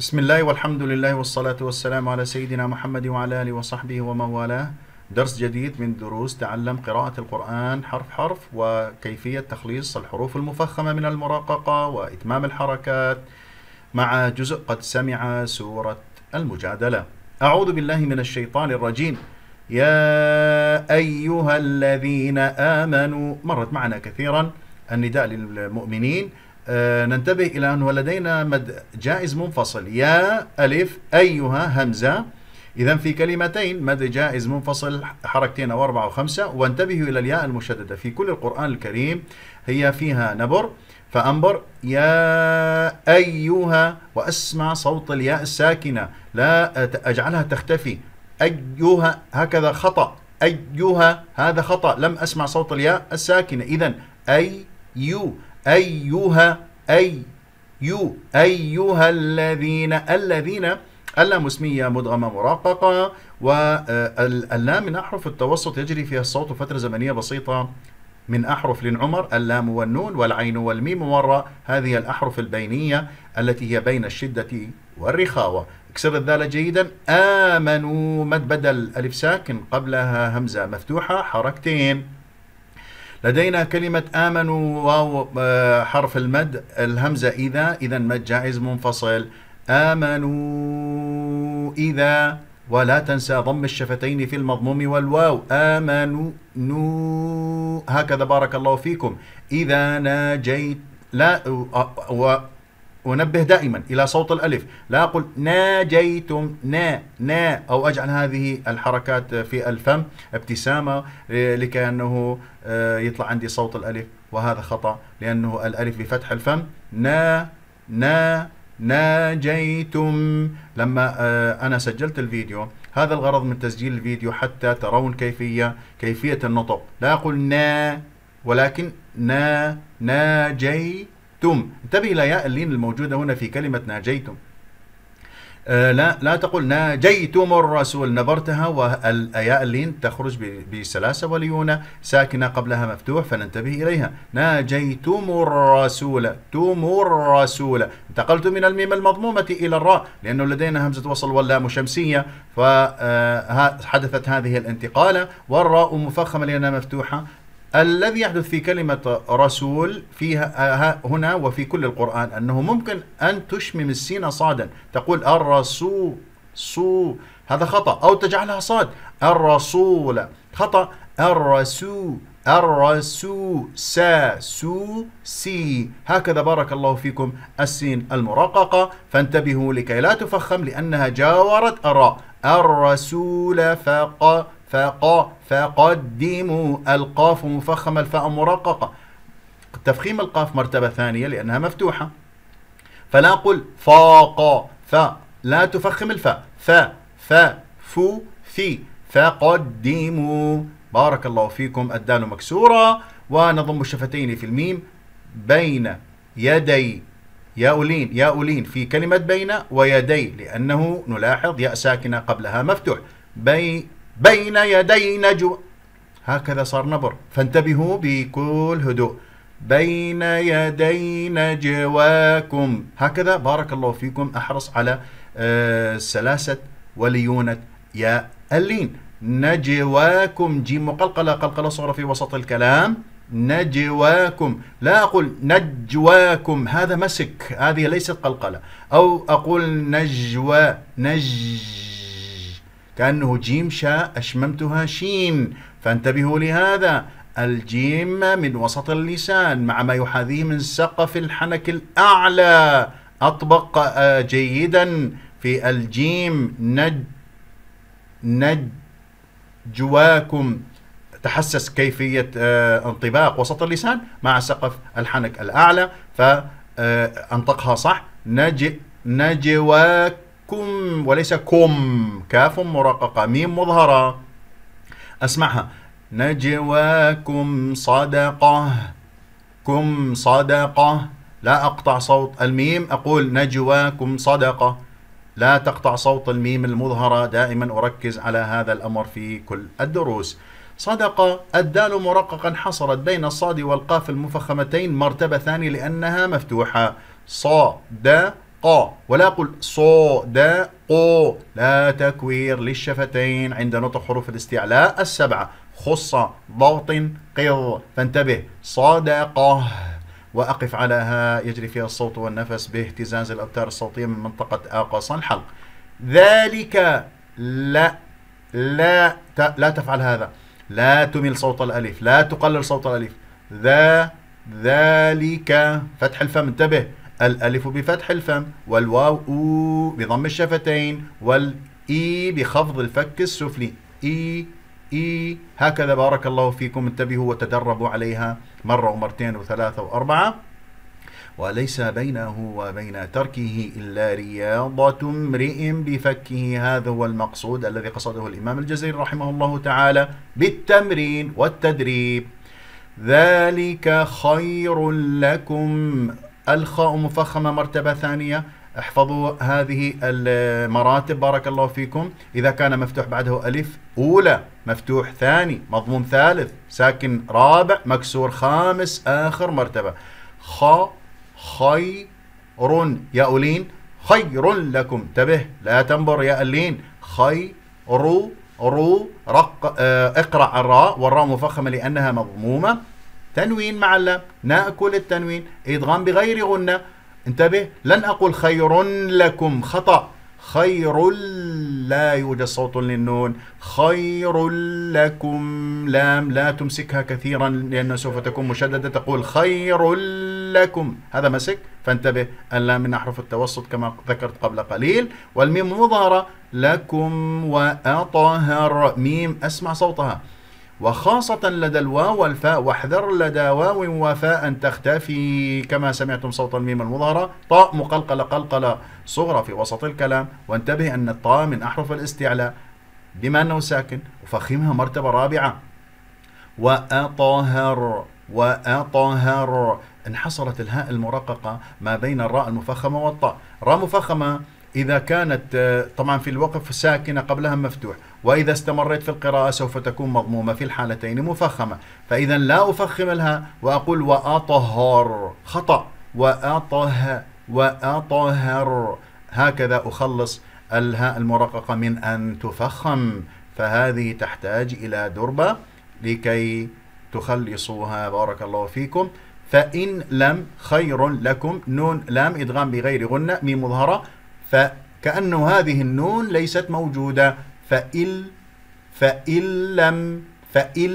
بسم الله والحمد لله والصلاة والسلام على سيدنا محمد وعلى آله وصحبه ومن والاه درس جديد من دروس تعلم قراءة القرآن حرف حرف وكيفية تخليص الحروف المفخمة من المراققة وإتمام الحركات مع جزء قد سمع سورة المجادلة أعوذ بالله من الشيطان الرجيم يا أيها الذين آمنوا مرت معنا كثيرا النداء للمؤمنين آه، ننتبه إلى أنه لدينا مد جائز منفصل يا ألف أيها همزة إذا في كلمتين مد جائز منفصل حركتين أو أربعة أو خمسة وانتبهوا إلى الياء المشددة في كل القرآن الكريم هي فيها نبر فأنبر يا أيها وأسمع صوت الياء الساكنة لا أجعلها تختفي أيها هكذا خطأ أيها هذا خطأ لم أسمع صوت الياء الساكنة إذا أي يو أيها أي يو أيها الذين الذين اللام اسمية مدغمة مرققة واللام آه، من أحرف التوسط يجري فيها الصوت فترة زمنية بسيطة من أحرف لنعمر اللام والنون والعين والميم والراء هذه الأحرف البينية التي هي بين الشدة والرخاوة اكسر الذال جيدا آمنوا مد بدل ألف ساكن قبلها همزة مفتوحة حركتين لدينا كلمة آمنوا واو آه، حرف المد الهمزة إذا إذا مد جائز منفصل آمنوا إذا ولا تنسى ضم الشفتين في المضموم والواو آمنوا نو هكذا بارك الله فيكم إذا ناجيت لا و أنبه دائما إلى صوت الألف لا أقول ناجيتم نا نا أو أجعل هذه الحركات في الفم ابتسامة آه، لكي أنه آه، يطلع عندي صوت الألف وهذا خطأ لأنه الألف بفتح الفم نا نا ناجيتم لما آه، أنا سجلت الفيديو هذا الغرض من تسجيل الفيديو حتى ترون كيفية كيفية النطق لا أقول نا ولكن نا ناجيتم تم انتبه الى ياء اللين الموجوده هنا في كلمه ناجيتم آه لا لا تقول ناجيتم الرسول نبرتها والياء اللين تخرج بسلاسه وليونه ساكنه قبلها مفتوح فننتبه اليها ناجيتم الرسول توم الرسول انتقلت من الميم المضمومه الى الراء لانه لدينا همزه وصل واللام شمسيه فحدثت آه، هذه الانتقاله والراء مفخمه لانها مفتوحه الذي يحدث في كلمة رسول فيها آه، هنا وفي كل القرآن أنه ممكن أن تشمم السين صادا تقول الرسول سو هذا خطأ أو تجعلها صاد الرسول خطأ الرسول الرسو سا سو سي هكذا بارك الله فيكم السين المرققة فانتبهوا لكي لا تفخم لأنها جاورت الراء الرسول فق فق فقدموا القاف مفخمة الفاء مرققة تفخيم القاف مرتبة ثانية لأنها مفتوحة فلا قل فاق ف لا تفخم الفاء ف ف فو في فقدموا بارك الله فيكم الدال مكسورة ونضم الشفتين في الميم بين يدي يا أولين في كلمة بين ويدي لأنه نلاحظ يا ساكنة قبلها مفتوح بين بين يدي نجوى هكذا صار نبر فانتبهوا بكل هدوء بين يدي نجواكم هكذا بارك الله فيكم أحرص على آه، سلاسة وليونة يا اللين نجواكم جيم مقلقله قلقلة صغرى في وسط الكلام نجواكم لا أقول نجواكم هذا مسك هذه ليست قلقلة أو أقول نجوى نج كأنه جيم شاء أشممتها شين فانتبهوا لهذا الجيم من وسط اللسان مع ما يحاذيه من سقف الحنك الأعلى أطبق آه، جيدا في الجيم نج نج جواكم تحسس كيفية آه، انطباق وسط اللسان مع سقف الحنك الأعلى فأنطقها آه، صح نج نجواكم كم وليس كم كاف مرققة ميم مظهرة أسمعها نجواكم صدقة كم صدقة لا أقطع صوت الميم أقول نجواكم صدقة لا تقطع صوت الميم المظهرة دائما أركز على هذا الأمر في كل الدروس صدقة الدال مرققا حصرت بين الصاد والقاف المفخمتين مرتبة ثانية لأنها مفتوحة صاد ق ولا أقول صو دا قو لا تكوير للشفتين عند نطق حروف الاستعلاء السبعة خص ضغط قر فانتبه صدقه وأقف على ها يجري فيها الصوت والنفس باهتزاز الأبتار الصوتية من منطقة أقصى الحلق ذلك لا لا لا تفعل هذا لا تمل صوت الألف لا تقلل صوت الألف ذا ذلك فتح الفم انتبه الألف بفتح الفم والواو أو بضم الشفتين والإي بخفض الفك السفلي إي إي هكذا بارك الله فيكم انتبهوا وتدربوا عليها مرة ومرتين وثلاثة وأربعة وليس بينه وبين تركه إلا رياضة امرئ بفكه هذا هو المقصود الذي قصده الإمام الجزيري رحمه الله تعالى بالتمرين والتدريب ذلك خير لكم الخاء مفخمة مرتبة ثانية احفظوا هذه المراتب بارك الله فيكم إذا كان مفتوح بعده ألف أولى مفتوح ثاني مضموم ثالث ساكن رابع مكسور خامس آخر مرتبة خ خير يا أولين خير لكم انتبه لا تنبر يا ألين خير رو رق آه، اقرأ الراء والراء مفخمة لأنها مضمومة تنوين معلم نأكل التنوين إدغام بغير غنة انتبه لن أقول خير لكم خطأ خير لا يوجد صوت للنون خير لكم لام لا تمسكها كثيرا لأنها سوف تكون مشددة تقول خير لكم هذا مسك فانتبه اللام من أحرف التوسط كما ذكرت قبل قليل والميم مظهرة لكم وأطهر ميم أسمع صوتها وخاصة لدى الواو والفاء واحذر لدى واو وفاء أن تختفي كما سمعتم صوت الميم المظهرة طاء مقلقلة قلقلة صغرى في وسط الكلام وانتبه أن الطاء من أحرف الاستعلاء بما أنه ساكن وفخمها مرتبة رابعة وأطهر وأطهر انحصرت الهاء المرققة ما بين الراء المفخمة والطاء راء مفخمة إذا كانت آه، طبعا في الوقف ساكنة قبلها مفتوح وإذا استمريت في القراءة سوف تكون مضمومة في الحالتين مفخمة فإذا لا أفخم لها وأقول وأطهر خطأ وأطه وأطهر هكذا أخلص الهاء المرققة من أن تفخم فهذه تحتاج إلى دربة لكي تخلصوها بارك الله فيكم فإن لم خير لكم نون لام إدغام بغير غنة ميم مظهرة فكأنه هذه النون ليست موجودة فإل فإن لم فإل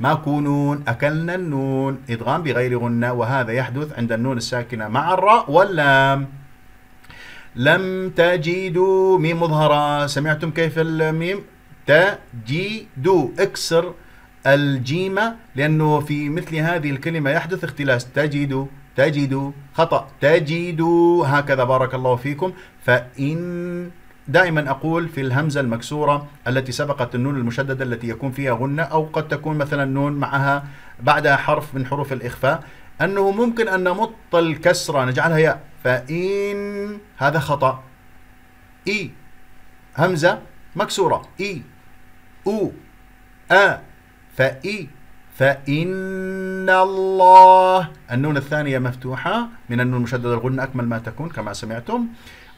ما كونون أكلنا النون إدغام بغير غنة وهذا يحدث عند النون الساكنة مع الراء واللام لم تجدوا ميم مظهرة سمعتم كيف الميم تجدوا اكسر الجيمة لأنه في مثل هذه الكلمة يحدث اختلاس تجدوا تجد خطأ تجد هكذا بارك الله فيكم فإن دائما أقول في الهمزة المكسورة التي سبقت النون المشددة التي يكون فيها غنة أو قد تكون مثلا نون معها بعدها حرف من حروف الإخفاء أنه ممكن أن نمط الكسرة نجعلها ياء فإن هذا خطأ إي همزة مكسورة إي أو أ فإي فإن الله النون الثانية مفتوحة من النون المشددة الغنة أكمل ما تكون كما سمعتم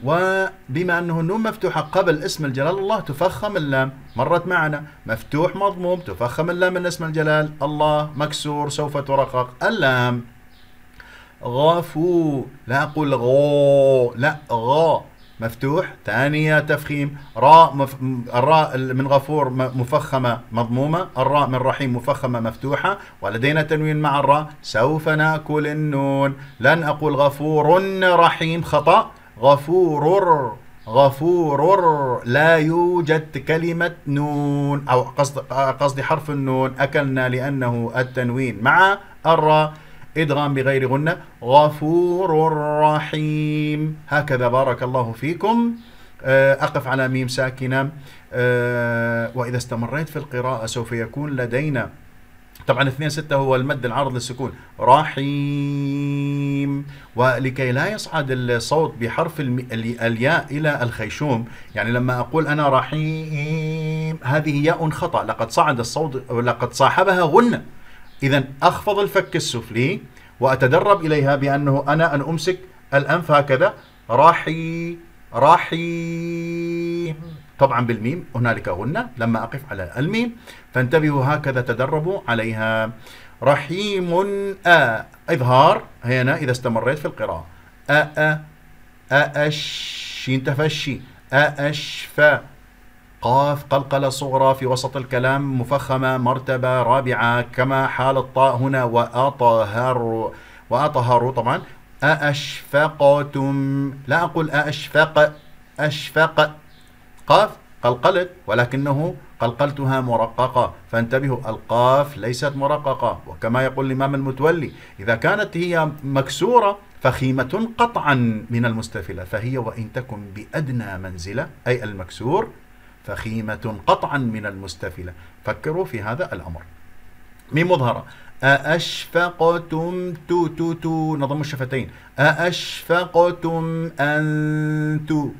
وبما أنه النون مفتوحة قبل اسم الجلال الله تفخم اللام مرت معنا مفتوح مضموم تفخم اللام من اسم الجلال الله مكسور سوف ترقق اللام غفو لا أقول غو لا غا مفتوح ثانية تفخيم راء مف... الراء من غفور مفخمة مضمومة الراء من رحيم مفخمة مفتوحة ولدينا تنوين مع الراء سوف نأكل النون لن أقول غفور رحيم خطأ غفور غفور لا يوجد كلمة نون أو قصد قصدي حرف النون أكلنا لأنه التنوين مع الراء إدغام بغير غنة غفور رحيم هكذا بارك الله فيكم آه، أقف على ميم ساكنة آه، وإذا استمريت في القراءة سوف يكون لدينا طبعا 2 6 هو المد العرض للسكون رحيم ولكي لا يصعد الصوت بحرف الياء الى الخيشوم يعني لما اقول انا رحيم هذه ياء خطا لقد صعد الصوت لقد صاحبها غنه إذا أخفض الفك السفلي وأتدرب إليها بأنه أنا أن أمسك الأنف هكذا راحي راحي طبعا بالميم هنالك هن لما أقف على الميم فانتبهوا هكذا تدربوا عليها رحيم أ إظهار هنا إذا استمريت في القراءة أ أ أأش تفشي أأشفى قاف قلقلة صغرى في وسط الكلام مفخمة مرتبة رابعة كما حال الطاء هنا وأطهر وأطهر طبعا أأشفقتم لا أقول أأشفق أشفق قاف قلقلت ولكنه قلقلتها مرققة فانتبهوا القاف ليست مرققة وكما يقول الإمام المتولي إذا كانت هي مكسورة فخيمة قطعا من المستفلة فهي وإن تكن بأدنى منزلة أي المكسور فخيمة قطعا من المستفلة فكروا في هذا الأمر من مظهرة أأشفقتم تو تو تو نضم الشفتين أأشفقتم أن تو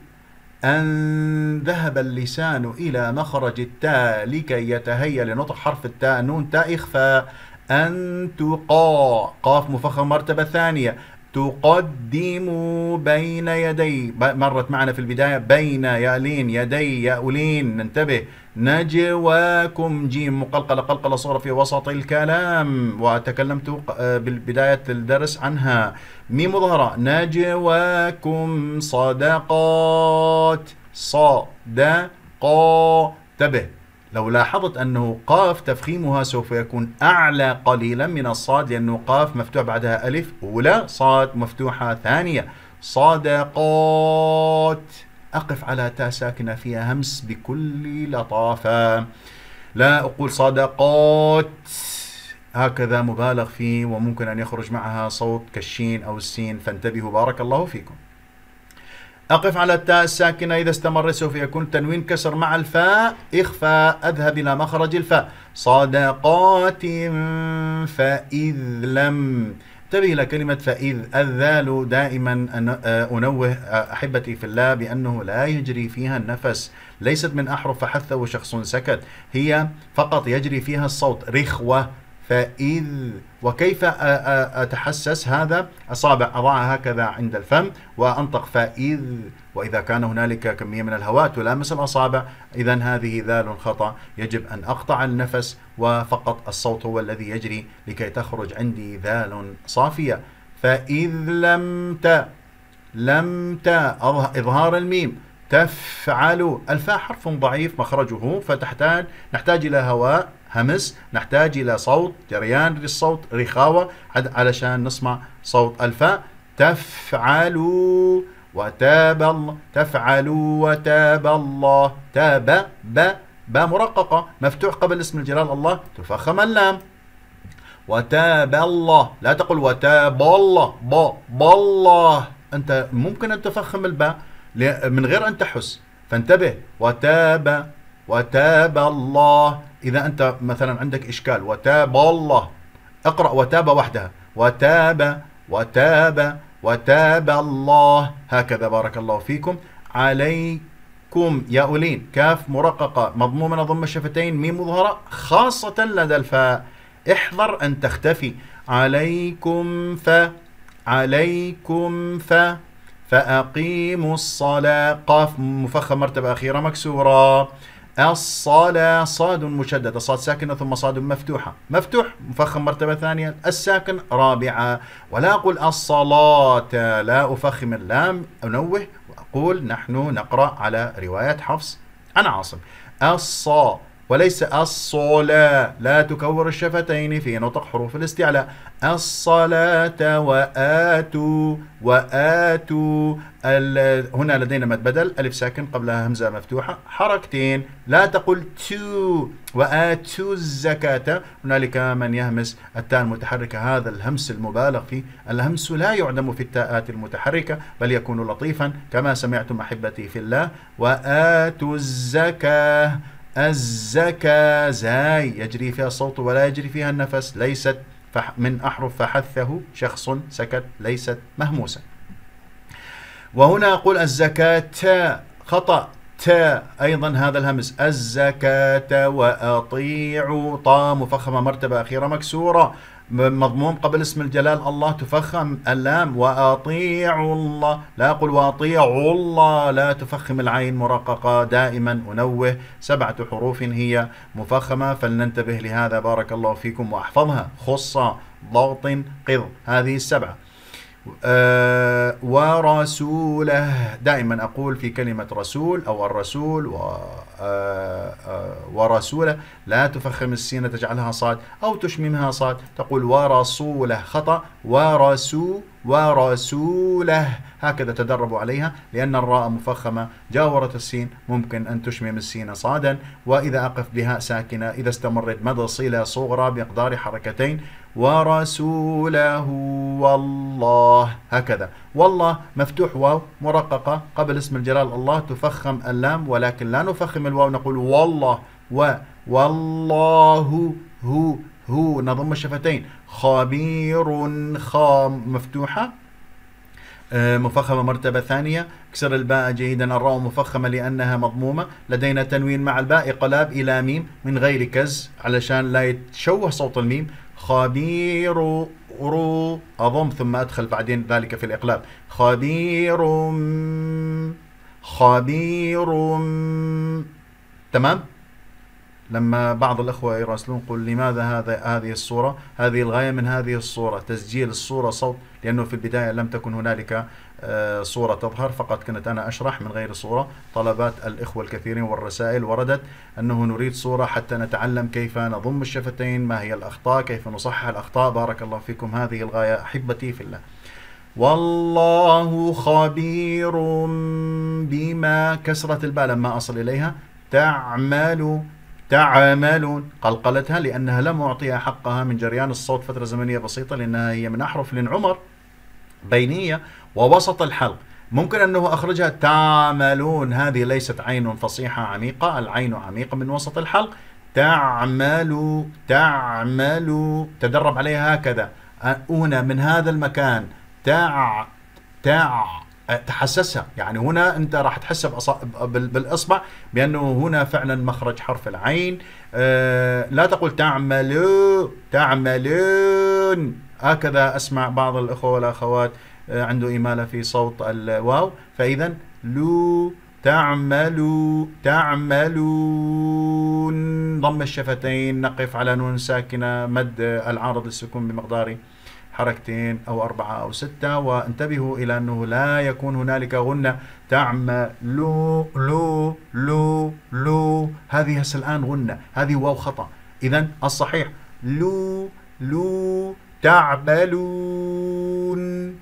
أن ذهب اللسان إلى مخرج التاء لكي يتهيأ لنطق حرف التاء نون تاء إخفاء أن تقا قاف مفخم مرتبة ثانية تقدموا بين يدي مرت معنا في البداية بين يالين يدي يأولين ننتبه نجواكم جيم مقلقلة قلقلة صغرى في وسط الكلام وتكلمت آه، بالبداية الدرس عنها ميم مظهرة نجواكم صدقات صدقات انتبه لو لاحظت أنه قاف تفخيمها سوف يكون أعلى قليلا من الصاد لأنه قاف مفتوح بعدها ألف أولى صاد مفتوحة ثانية صادقات أقف على تاء ساكنة فيها همس بكل لطافة لا أقول صادقات هكذا مبالغ فيه وممكن أن يخرج معها صوت كالشين أو السين فانتبهوا بارك الله فيكم أقف على التاء الساكنة إذا استمر سوف يكون التنوين كسر مع الفاء إخفاء أذهب إلى مخرج الفاء صدقات فإذ لم انتبه إلى كلمة فإذ الذال دائما آه، أنوه آه، أحبتي في الله بأنه لا يجري فيها النفس ليست من أحرف حث وشخص سكت هي فقط يجري فيها الصوت رخوة فإذ وكيف أتحسس هذا أصابع أضعها هكذا عند الفم وأنطق فإذ وإذا كان هنالك كمية من الهواء تلامس الأصابع إذا هذه ذال خطأ يجب أن أقطع النفس وفقط الصوت هو الذي يجري لكي تخرج عندي ذال صافية فإذ لم ت لم ت إظهار الميم تفعل الفاء حرف ضعيف مخرجه فتحتاج نحتاج إلى هواء همس نحتاج إلى صوت جريان للصوت رخاوة علشان نسمع صوت الفاء تفعلوا وتاب الله تفعلوا وتاب الله تاب ب ب مرققة مفتوح قبل اسم الجلال الله تفخم اللام وتاب الله لا تقل وتاب الله ب الله أنت ممكن أن تفخم الباء من غير أن تحس فانتبه وتاب وتاب الله إذا أنت مثلا عندك إشكال وتاب الله اقرأ وتاب وحدها وتاب وتاب وتاب الله هكذا بارك الله فيكم عليكم يا أولين كاف مرققة مضمومة ضم الشفتين ميم مظهرة خاصة لدى الفاء احذر أن تختفي عليكم ف عليكم ف فأقيموا الصلاة قاف مفخم مرتبة أخيرة مكسورة الصلاة صاد مشددة صاد ساكنة ثم صاد مفتوحة مفتوح مفخم مرتبة ثانية الساكن رابعة ولا أقول الصلاة لا أفخم اللام أنوه وأقول نحن نقرأ على رواية حفص عن عاصم الصلاة وليس الصلاة لا تكور الشفتين في نطق حروف الاستعلاء الصلاة وآتوا وآتوا هنا لدينا مد بدل ألف ساكن قبلها همزة مفتوحة حركتين لا تقول تو وآتوا الزكاة هنالك من يهمس التاء المتحركة هذا الهمس المبالغ فيه الهمس لا يعدم في التاءات المتحركة بل يكون لطيفا كما سمعتم أحبتي في الله وآتوا الزكاة الزكا زاي يجري فيها الصوت ولا يجري فيها النفس ليست من أحرف فحثه شخص سكت ليست مهموسة وهنا أقول الزكاة خطأ تا أيضا هذا الهمز الزكاة وأطيعوا طا مفخمة مرتبة أخيرة مكسورة مضموم قبل اسم الجلال الله تفخم اللام واطيعوا الله لا اقول واطيعوا الله لا تفخم العين مرققه دائما انوه سبعه حروف هي مفخمه فلننتبه لهذا بارك الله فيكم واحفظها خص ضغط قض هذه السبعه آه، ورسوله دائما اقول في كلمه رسول او الرسول و آه، آه، ورسوله لا تفخم السين تجعلها صاد أو تشممها صاد تقول ورسوله خطأ ورسو ورسوله هكذا تدربوا عليها لأن الراء مفخمة جاورت السين ممكن أن تشمم السين صادا وإذا أقف بها ساكنة إذا استمرت مدى صلة صغرى بمقدار حركتين ورسوله والله هكذا والله مفتوح واو مرققة قبل اسم الجلال الله تفخم اللام ولكن لا نفخم الواو نقول والله و والله هو هو نضم الشفتين خبير خام مفتوحة آه، مفخمة مرتبة ثانية اكسر الباء جيدا الراء مفخمة لأنها مضمومة لدينا تنوين مع الباء قلاب إلى ميم من غير كز علشان لا يتشوه صوت الميم خبير رو أضم ثم أدخل بعدين ذلك في الإقلاب خبير خبير تمام لما بعض الأخوة يراسلون يقول لماذا هذا هذه الصورة هذه الغاية من هذه الصورة تسجيل الصورة صوت لأنه في البداية لم تكن هنالك آه، صورة تظهر فقط كنت أنا أشرح من غير صورة طلبات الإخوة الكثيرين والرسائل وردت أنه نريد صورة حتى نتعلم كيف نضم الشفتين ما هي الأخطاء كيف نصحح الأخطاء بارك الله فيكم هذه الغاية أحبتي في الله والله خبير بما كسرة البال لما أصل إليها تعمل تعاملون قلقلتها لأنها لم أعطيها حقها من جريان الصوت فترة زمنية بسيطة لأنها هي من أحرف عمر بينية ووسط الحلق ممكن أنه أخرجها تعملون هذه ليست عين فصيحة عميقة العين عميقة من وسط الحلق تعملوا تعملوا تدرب عليها هكذا هنا من هذا المكان تع تع آه، تحسسها يعني هنا انت راح تحس بالاصبع بانه هنا فعلا مخرج حرف العين آه، لا تقول تعملوا تعملون هكذا اسمع بعض الاخوه والاخوات آه، عنده اماله في صوت الواو فاذا لو تعملوا تعملون ضم الشفتين نقف على نون ساكنه مد العارض للسكون بمقدار حركتين أو أربعة أو ستة وانتبهوا إلى أنه لا يكون هنالك غنة تعمل لو لو لو لو هذه هسه الآن غنة هذه واو خطأ إذا الصحيح لو لو تعملون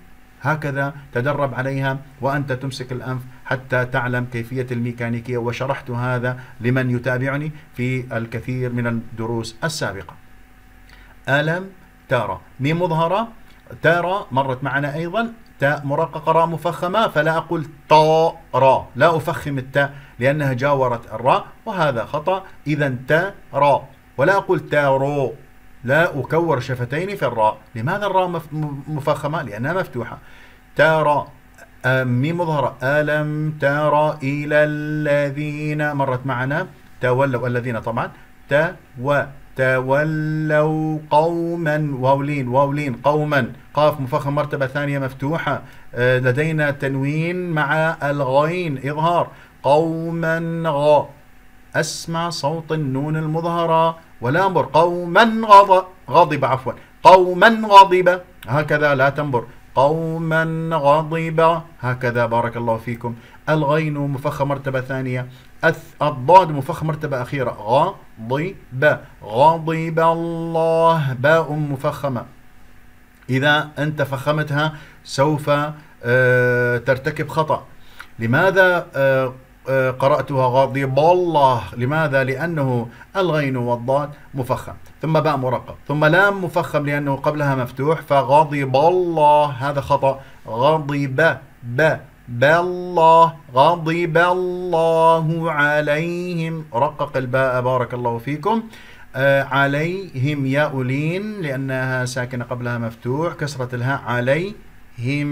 هكذا تدرب عليها وأنت تمسك الأنف حتى تعلم كيفية الميكانيكية وشرحت هذا لمن يتابعني في الكثير من الدروس السابقة ألم تارة ميم مظهرة تارة مرت معنا أيضا تاء مرققة راء مفخمة فلا أقول طا را لا أفخم التاء لأنها جاورت الراء وهذا خطأ إذا تا را ولا أقول تارو لا أكور شفتين في الراء لماذا الراء مفخمة لأنها مفتوحة تارى مي مظهرة ألم ترى إلى الذين مرت معنا تولوا الذين طبعا توا تولوا قوما واولين واولين قوما قاف مفخم مرتبة ثانية مفتوحة آه، لدينا تنوين مع الغين إظهار قوما غ أسمع صوت النون المظهرة والأمر قوما غض غضب عفوا قوما غضب هكذا لا تنبر قوما غضب هكذا بارك الله فيكم الغين مفخم مرتبة ثانية الضاد مفخم مرتبة أخيرة غ غضب غضب الله باء مفخمة إذا أنت فخمتها سوف آه، ترتكب خطأ لماذا آه، آه، قرأتها غضب الله لماذا؟ لأنه الغين والضاد مفخم ثم باء مرقب ثم لام مفخم لأنه قبلها مفتوح فغضب الله هذا خطأ غضب ب بالله غضب الله عليهم رقق الباء بارك الله فيكم آه عليهم أولين لأنها ساكنة قبلها مفتوح كسرة الهاء علي هم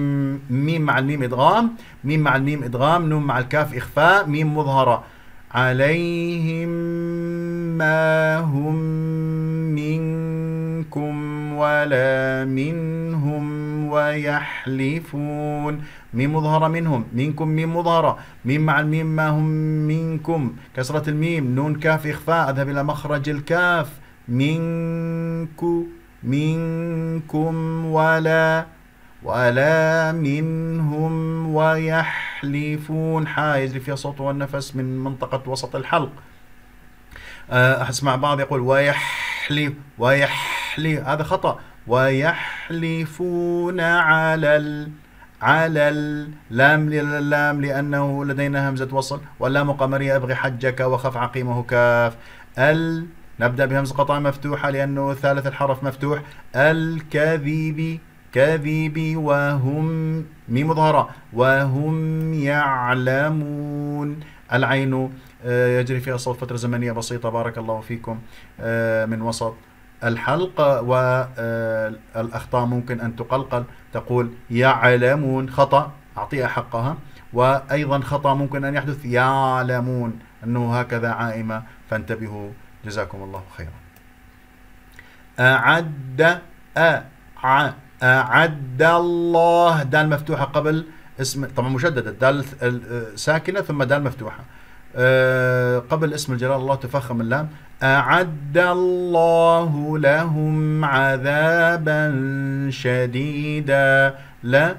ميم مع الميم إدغام ميم مع الميم إدغام نون مع الكاف إخفاء ميم مظهرة عليهم ما هم من منكم ولا منهم ويحلفون ميم مظهرة منهم منكم ميم مظهرة ميم مع الميم ما هم منكم كسرة الميم نون كاف إخفاء أذهب إلى مخرج الكاف منكم منكم ولا ولا منهم ويحلفون حائز اللي فيها صوت والنفس من منطقة وسط الحلق آه، أسمع بعض يقول ويحلف ويح يحلي هذا خطأ ويحلفون على ال على اللام للام لأنه لدينا همزة وصل واللام قمرية أبغي حجك وخف عقيمه كاف ال نبدأ بهمزة قطع مفتوحة لأنه ثالث الحرف مفتوح الكذيب كذيب وهم ميم مظهرة وهم يعلمون العين آه، يجري فيها صوت فترة زمنية بسيطة بارك الله فيكم آه، من وسط الحلقة والأخطاء آه، ممكن أن تقلقل تقول يعلمون خطأ أعطيها حقها وأيضا خطأ ممكن أن يحدث يعلمون أنه هكذا عائمة فانتبهوا جزاكم الله خيرا أعد أعد الله دال مفتوحة قبل اسم طبعا مشددة دال آه، ساكنة ثم دال مفتوحة آه، قبل اسم الجلال الله تفخم اللام أعد الله لهم عذابا شديدا له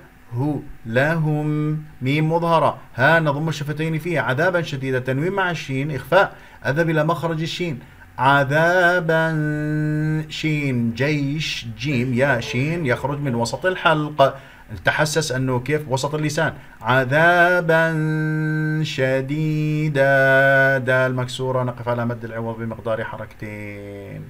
لهم ميم مظهرة ها نضم الشفتين فيها عذابا شديدا تنوين مع الشين إخفاء أذهب إلى مخرج الشين عذابا شين جيش جيم يا شين يخرج من وسط الحلق تحسس انه كيف وسط اللسان عذابا شديدا دال مكسوره نقف على مد العوض بمقدار حركتين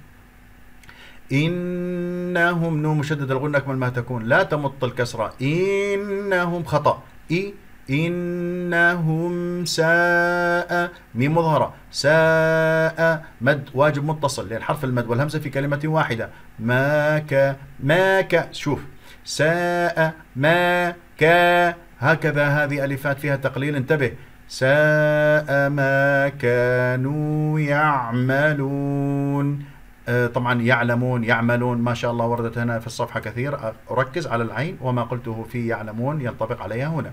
انهم نو مشدد الغنه اكمل ما تكون لا تمط الكسره انهم خطا اي إنهم ساء ميم مظهرة ساء مد واجب متصل لأن حرف المد والهمزة في كلمة واحدة ماك ماك شوف ساء ما كا هكذا هذه ألفات فيها تقليل انتبه ساء ما كانوا يعملون آه، طبعا يعلمون يعملون ما شاء الله وردت هنا في الصفحة كثير أركز آه، على العين وما قلته في يعلمون ينطبق عليها هنا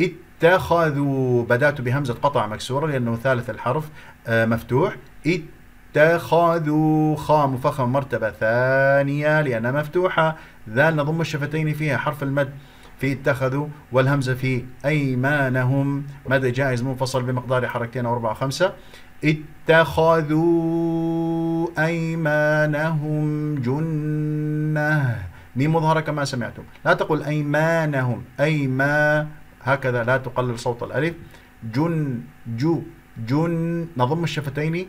اتخذوا بدأت بهمزة قطع مكسورة لأنه ثالث الحرف آه، مفتوح اتخذوا خاء مفخمة مرتبة ثانية لأنها مفتوحة ذال نضم الشفتين فيها حرف المد في اتخذوا والهمزة في أيمانهم مدى جائز منفصل بمقدار حركتين أو أربعة خمسة اتخذوا أيمانهم جنة ميم مظهرة كما سمعتم لا تقل أيمانهم أيما هكذا لا تقلل صوت الألف جن جو جن نضم الشفتين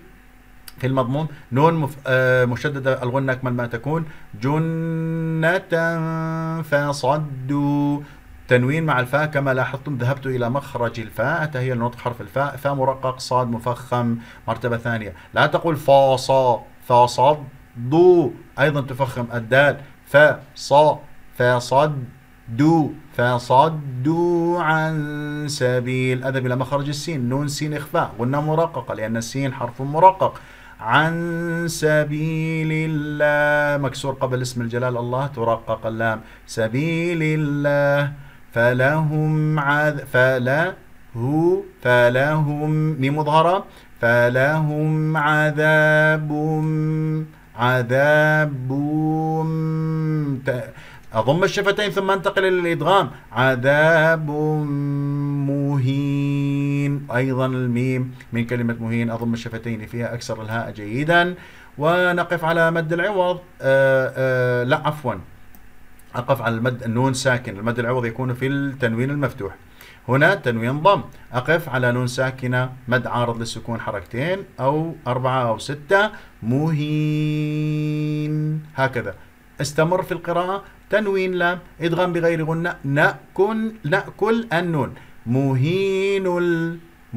في المضمون نون مف... آه مشددة الغنة أكمل ما تكون جنة فصدوا تنوين مع الفاء كما لاحظتم ذهبت إلى مخرج الفاء هي لنطق حرف الفاء فاء مرقق صاد مفخم مرتبة ثانية لا تقول فاصا فصدوا أيضا تفخم الدال فصا فصد دو فصدوا عن سبيل أدب إلى مخرج السين نون سين إخفاء قلنا مرققة لأن السين حرف مرقق عن سبيل الله مكسور قبل اسم الجلال الله ترقق اللام سبيل الله فلهم عذ فله فلهم مظهرة فلهم عذاب عذاب أضم الشفتين ثم انتقل إلى الإدغام عذاب مهين أيضا الميم من كلمة مهين أضم الشفتين فيها أكسر الهاء جيدا ونقف على مد العوض آآ آه، آآ آه، لا عفوا أقف على المد النون ساكن المد العوض يكون في التنوين المفتوح هنا تنوين ضم أقف على نون ساكنة مد عارض للسكون حركتين أو أربعة أو ستة مهين هكذا استمر في القراءة تنوين لام إدغام بغير غنة نأكل نأكل النون مهين ال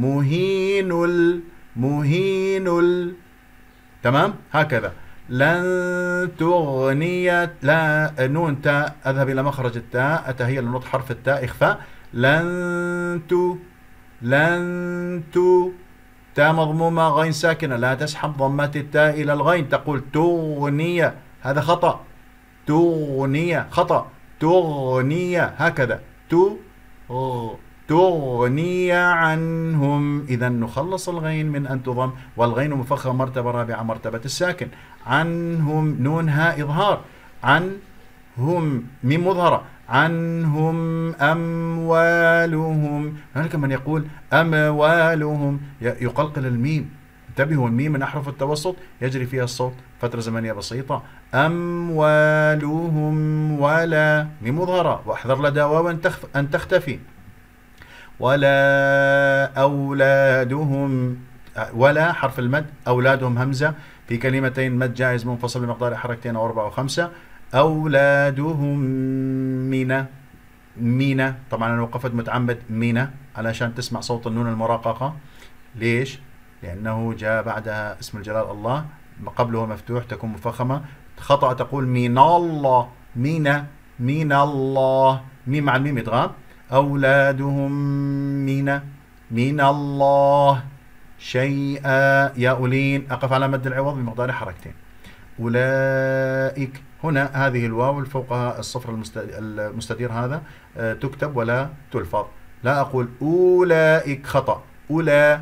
مهين ال مهين ال تمام هكذا لن تغني لا نون تاء أذهب إلى مخرج التاء أتهيأ لنط حرف التاء إخفاء لن ت لن ت تاء مضمومة غين ساكنة لا تسحب ضمة التاء إلى الغين تقول تغني هذا خطأ تغنية خطأ تغنية هكذا تغني عنهم إذا نخلص الغين من أن تضم والغين مفخم مرتبة رابعة مرتبة الساكن عنهم نون هاء إظهار عن هم ميم مظهرة عنهم أموالهم هناك من يقول أموالهم يقلقل الميم انتبهوا الميم من أحرف التوسط يجري فيها الصوت فترة زمنية بسيطة أموالهم ولا ميم مظهرة واحذر لدى واو أن تختفي ولا أولادهم ولا حرف المد أولادهم همزة في كلمتين مد جائز منفصل بمقدار حركتين أو أربعة أو خمسة أولادهم من مينا طبعا أنا وقفت متعمد مينا علشان تسمع صوت النون المراققة ليش؟ لأنه جاء بعدها اسم الجلال الله قبله مفتوح تكون مفخمة خطأ تقول من الله من من الله ميم مع الميم إدغام أولادهم من من الله شيئا يا أولين أقف على مد العوض بمقدار حركتين أولئك هنا هذه الواو فوقها الصفر المستدير هذا آه، تكتب ولا تلفظ لا أقول أولئك خطأ أولئك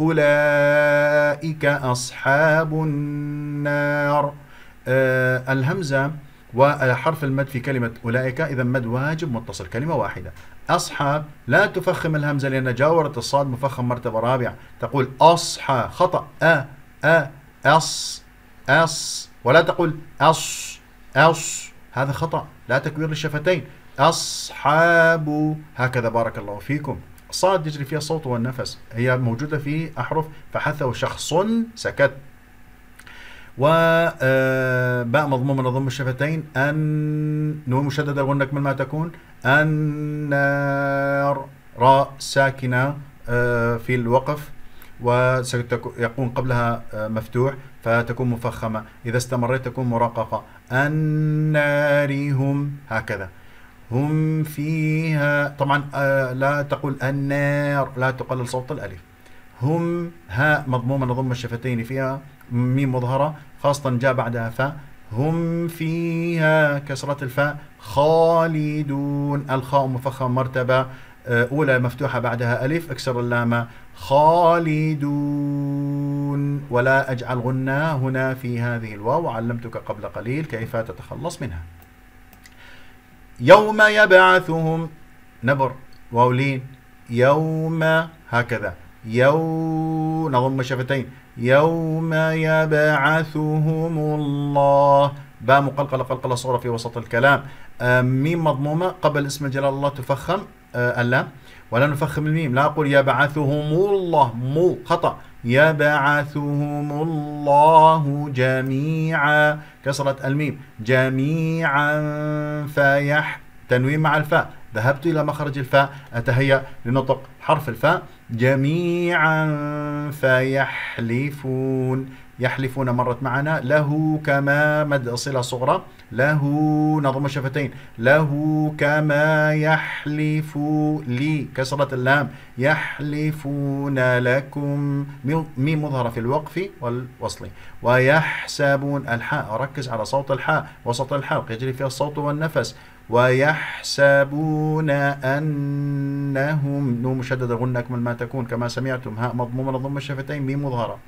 أولئك أصحاب النار آه الهمزة وحرف المد في كلمة أولئك إذا مد واجب متصل كلمة واحدة أصحاب لا تفخم الهمزة لأن جاورت الصاد مفخم مرتبة رابعة تقول أصحى خطأ أ أ أص أص ولا تقول أص أص هذا خطأ لا تكبير للشفتين أصحاب هكذا بارك الله فيكم صاد يجري فيها الصوت والنفس هي موجودة في أحرف فحثه شخص سكت وباء آه، مضمومة نضم الشفتين أن نون مشددة من ما تكون أن راء ساكنة آه، في الوقف ويكون قبلها آه، مفتوح فتكون مفخمة إذا استمريت تكون مراققة أن نارهم هكذا هم فيها طبعا آه، لا تقل النار لا تقلل صوت الألف هم ها مضمومة نضم الشفتين فيها ميم مظهرة خاصة جاء بعدها فاء هم فيها كسرة الفاء خالدون الخاء مفخم مرتبة آه، أولى مفتوحة بعدها ألف اكسر اللام خالدون ولا أجعل غنى هنا في هذه الواو علمتك قبل قليل كيف تتخلص منها يوم يبعثهم نبر واولين يوم هكذا يوم نضم شفتين يوم يبعثهم الله باء مقلقلة قلقلة صغرى في وسط الكلام آه، ميم مضمومة قبل اسم جلال الله تفخم آه، اللام ولا نفخم الميم لا أقول يبعثهم الله مو خطأ يبعثهم الله جميعا كسرة الميم جميعا فيح تنوين مع الفاء ذهبت إلى مخرج الفاء أتهيأ لنطق حرف الفاء جميعا فيحلفون يحلفون مرت معنا له كما مد صلة صغرى له نظم الشفتين له كما يحلف لي كسرة اللام يحلفون لكم ميم مظهرة في الوقف والوصل ويحسبون الحاء ركز على صوت الحاء وسط الحاء يجري فيها الصوت والنفس ويحسبون أنهم نوم مشددة غنى أكمل ما تكون كما سمعتم هاء مضمومة نظم الشفتين ميم مظهرة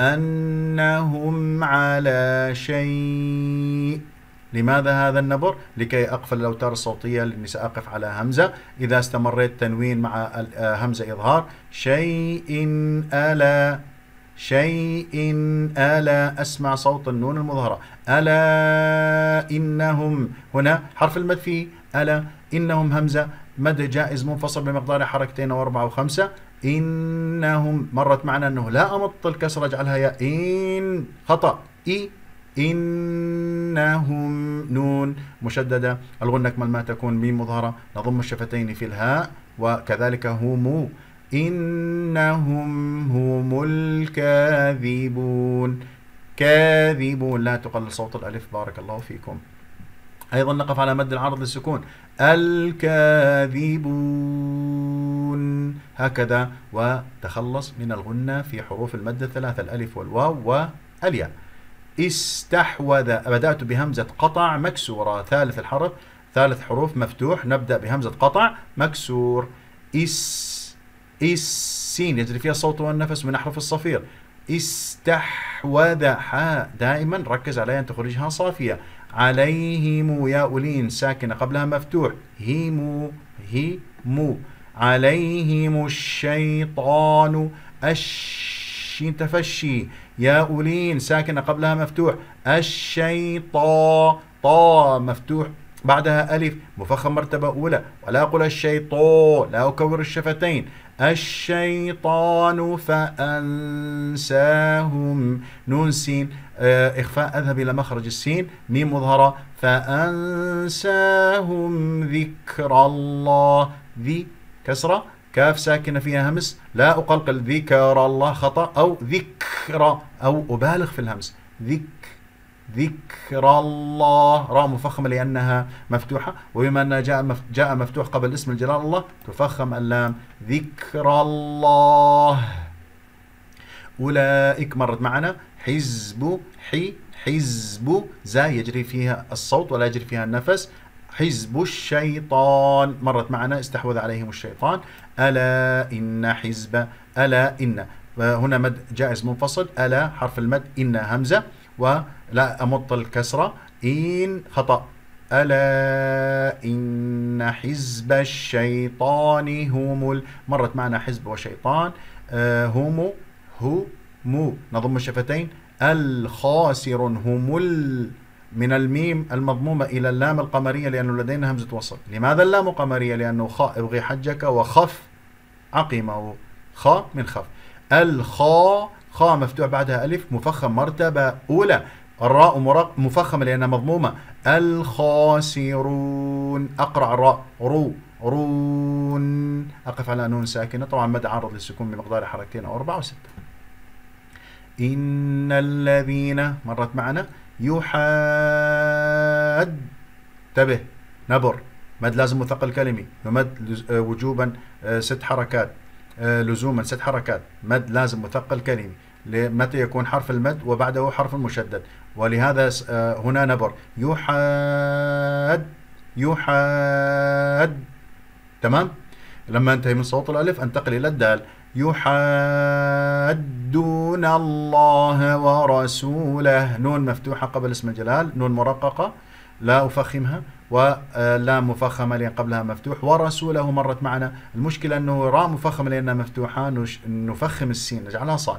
أنهم على شيء لماذا هذا النبر؟ لكي أقفل الأوتار الصوتية لأني سأقف على همزة إذا استمريت تنوين مع آه، همزة إظهار شيء ألا شيء ألا أسمع صوت النون المظهرة ألا إنهم هنا حرف المد فيه ألا إنهم همزة مد جائز منفصل بمقدار حركتين أو أربعة أو خمسة إنهم مرت معنا أنه لا أمط الكسرة اجعلها يا إن خطأ إي إنهم نون مشددة الغنة أكمل ما تكون ميم مظهرة نضم الشفتين في الهاء وكذلك هم إنهم هم الكاذبون كاذبون لا تقلل صوت الألف بارك الله فيكم أيضا نقف على مد العرض للسكون الكاذبون هكذا وتخلص من الغنة في حروف المد الثلاثة الألف والواو والياء استحوذ بدأت بهمزة قطع مكسورة ثالث الحرف ثالث حروف مفتوح نبدأ بهمزة قطع مكسور إس إس سين يجري فيها الصوت والنفس من أحرف الصفير استحوذ حاء دائما ركز عليها أن تخرجها صافية عليهم يا أولين ساكنة قبلها مفتوح هيمو هيمو عليهم الشيطان الشين تفشي يا أولين ساكنة قبلها مفتوح الشيطا طا مفتوح بعدها ألف مفخم مرتبة أولى ولا أقول الشيطو لا أكور الشفتين الشيطان فأنساهم نون سين آه إخفاء أذهب إلى مخرج السين ميم مظهرة فأنساهم ذكر الله ذي كسرة كاف ساكنة فيها همس لا أقلقل ذكر الله خطأ أو ذكر أو أبالغ في الهمس ذكر ذكر الله راء مفخمة لأنها مفتوحة وبما أن جاء جاء مفتوح قبل اسم الجلال الله تفخم اللام ذكر الله أولئك مرت معنا حزب حي حزب زا يجري فيها الصوت ولا يجري فيها النفس حزب الشيطان مرت معنا استحوذ عليهم الشيطان ألا إن حزب ألا إن آه، هنا مد جائز منفصل ألا حرف المد إن همزة ولا أمط الكسرة إن خطأ ألا إن حزب الشيطان هم مرت معنا حزب وشيطان آه هم هو مو نضم الشفتين الخاسر هم من الميم المضمومة إلى اللام القمرية لأنه لدينا همزة وصل لماذا اللام قمرية لأنه خاء ابغي حجك وخف عقمه خاء من خف الخا خاء مفتوح بعدها ألف مفخم مرتبة أولى الراء مفخمة لأنها مضمومة الخاسرون أقرع الراء رو رون أقف على نون ساكنة طبعا مدى عرض للسكون بمقدار حركتين أو أربعة وستة إن الذين مرت معنا يحاد انتبه نبر مد لازم مثقل كلمي ومد آه، وجوبا آه، ست حركات آه، لزوما ست حركات مد لازم مثقل كلمي متى يكون حرف المد وبعده حرف مشدد ولهذا آه، هنا نبر يحاد يحاد تمام لما انتهي من صوت الألف انتقل إلى الدال يحادون الله ورسوله نون مفتوحة قبل اسم الجلال نون مرققة لا أفخمها واللام آه، مفخمة لأن قبلها مفتوح ورسوله مرت معنا المشكلة أنه راء مفخمة لأنها مفتوحة نفخم السين نجعلها صاد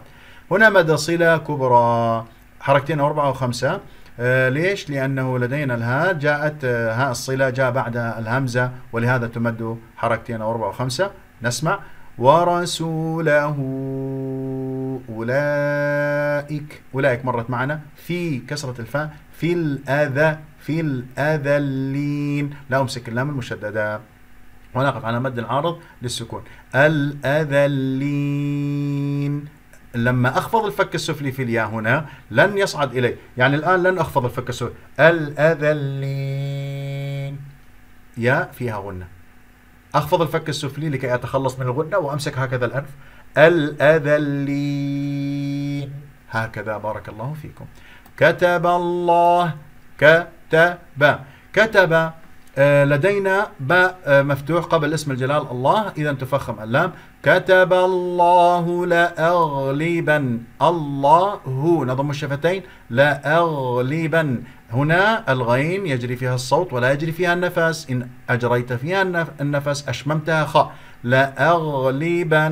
هنا مدى صلة كبرى حركتين أربعة وخمسة آه ليش؟ لأنه لدينا الهاء جاءت آه، هاء الصلة جاء بعد الهمزة ولهذا تمد حركتين أربعة وخمسة نسمع ورسوله أولئك أولئك مرت معنا في كسرة الفاء في الأذى في الأذلين لا أمسك اللام المشددة ونقف على مد العارض للسكون الأذلين لما أخفض الفك السفلي في الياء هنا لن يصعد إلي يعني الآن لن أخفض الفك السفلي الأذلين ياء فيها غنة أخفض الفك السفلي لكي أتخلص من الغنة وأمسك هكذا الأنف الأذلين هكذا بارك الله فيكم كتب الله ك كتب كتب آه، لدينا باء آه، مفتوح قبل اسم الجلال الله إذا تفخم اللام كتب الله لأغلبا الله نضم الشفتين لأغلبا هنا الغين يجري فيها الصوت ولا يجري فيها النفس إن أجريت فيها النفس أشممتها خاء لأغلبن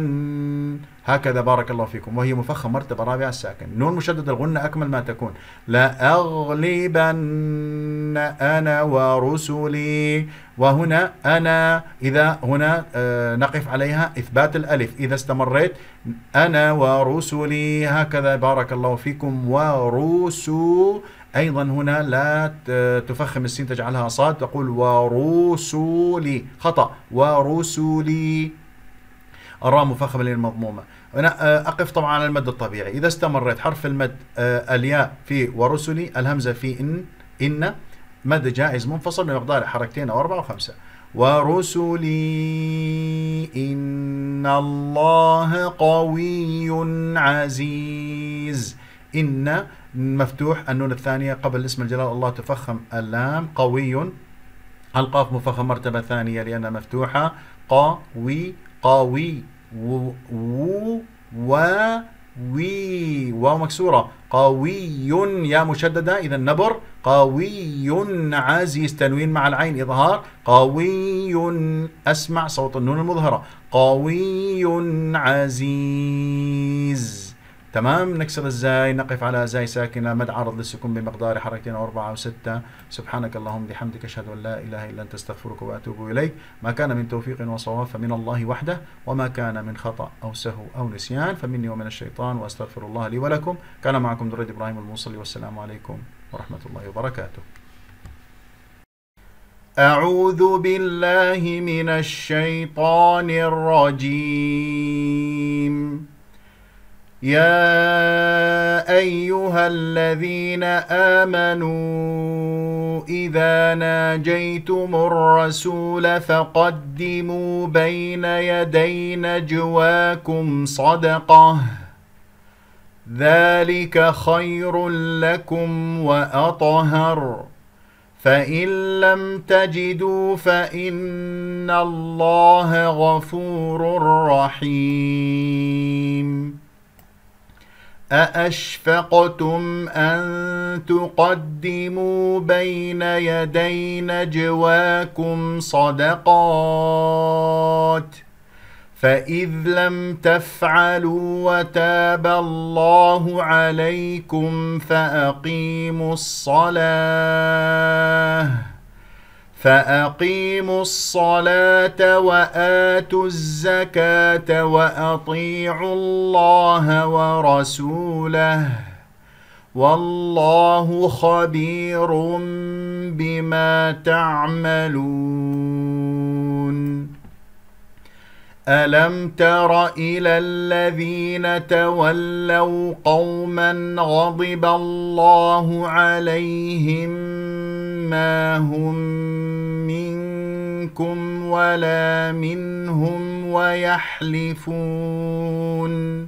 هكذا بارك الله فيكم وهي مفخمة مرتبة رابعة الساكن نون مشدد الغنة أكمل ما تكون لأغلبن أنا ورسلي وهنا أنا إذا هنا آه، نقف عليها إثبات الألف إذا استمريت أنا ورسلي هكذا بارك الله فيكم ورسلي أيضا هنا لا تفخم السين تجعلها صاد تقول ورسولي خطأ ورسولي الراء مفخمة للمضمومة أنا آه، أقف طبعا على المد الطبيعي إذا استمرت حرف المد آه، الياء في ورسلي الهمزة في إن إن مد جائز منفصل بمقدار حركتين أو أربعة أو خمسة ورسلي إن الله قوي عزيز إن مفتوح النون الثانية قبل اسم الجلال الله تفخم اللام قوي القاف مفخم مرتبة ثانية لأنها مفتوحة قوي قوي و و وي واو مكسورة قوي يا مشددة إذا نبر قوي عزيز تنوين مع العين إظهار قوي أسمع صوت النون المظهرة قوي عزيز تمام نكسر الزاي نقف على زاي ساكنة مد عرض للسكون بمقدار حركتين أو أربعة أو ستة سبحانك اللهم بحمدك أشهد أن لا إله إلا أنت أستغفرك وأتوب إليك ما كان من توفيق وصواب فمن الله وحده وما كان من خطأ أو سهو أو نسيان فمني ومن الشيطان وأستغفر الله لي ولكم كان معكم دريد إبراهيم الموصلي والسلام عليكم ورحمة الله وبركاته أعوذ بالله من الشيطان الرجيم يا ايها الذين امنوا اذا ناجيتم الرسول فقدموا بين يدي نجواكم صدقه ذلك خير لكم واطهر فان لم تجدوا فان الله غفور رحيم أأشفقتم أن تقدموا بين يدي نجواكم صدقات فإذ لم تفعلوا وتاب الله عليكم فأقيموا الصلاة فأقيموا الصلاة وآتوا الزكاة وأطيعوا الله ورسوله والله خبير بما تعملون ألم تر إلى الذين تولوا قوما غضب الله عليهم ما هم منكم ولا منهم ويحلفون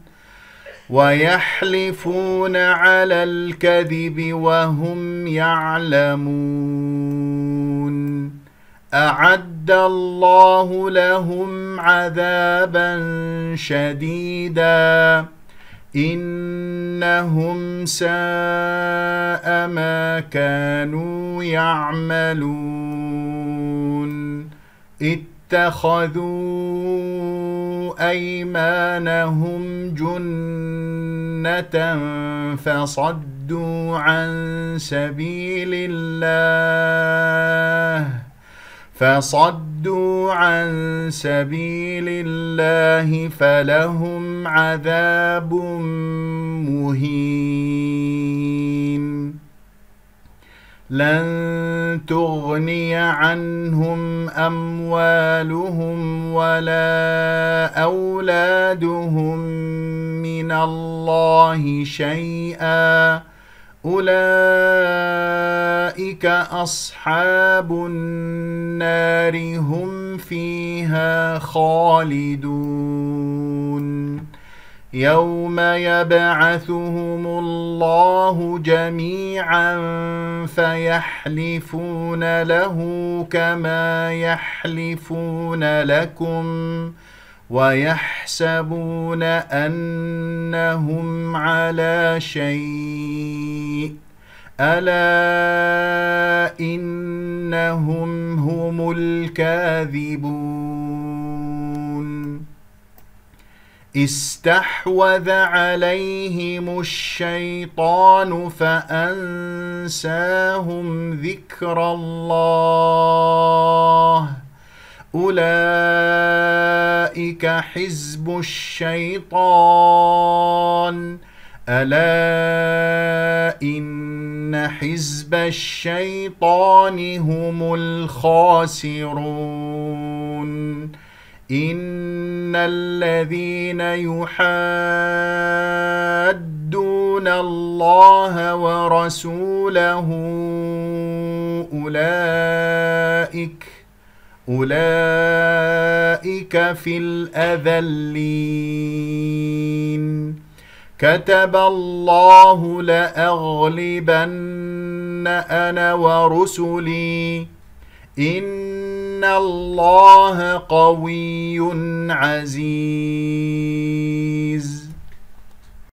ويحلفون على الكذب وهم يعلمون اعد الله لهم عذابا شديدا إن إنهم ساء ما كانوا يعملون اتخذوا أيمانهم جنة فصدوا عن سبيل الله فصدوا عن سبيل الله فلهم عذاب مهين لن تغني عنهم اموالهم ولا اولادهم من الله شيئا أولئك أصحاب النار هم فيها خالدون يوم يبعثهم الله جميعا فيحلفون له كما يحلفون لكم ۖ ويحسبون أنهم على شيء ألا إنهم هم الكاذبون استحوذ عليهم الشيطان فأنساهم ذكر الله أولئك حزب الشيطان ألا إن حزب الشيطان هم الخاسرون إن الذين يحادون الله ورسوله أولئك أولئك في الأذلين كتب الله لأغلبن أنا ورسلي إن الله قوي عزيز